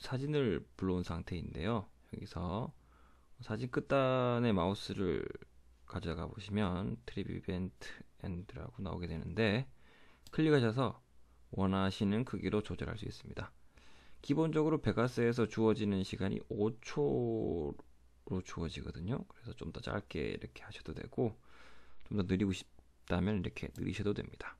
사진을 불러온 상태인데요. 여기서 사진 끝단에 마우스를 가져가 보시면 트립 이벤트 엔드라고 나오게 되는데 클릭하셔서 원하시는 크기로 조절할 수 있습니다. 기본적으로 베가스에서 주어지는 시간이 5초로 주어지거든요. 그래서 좀 더 짧게 이렇게 하셔도 되고 좀 더 느리고 싶다면 이렇게 느리셔도 됩니다.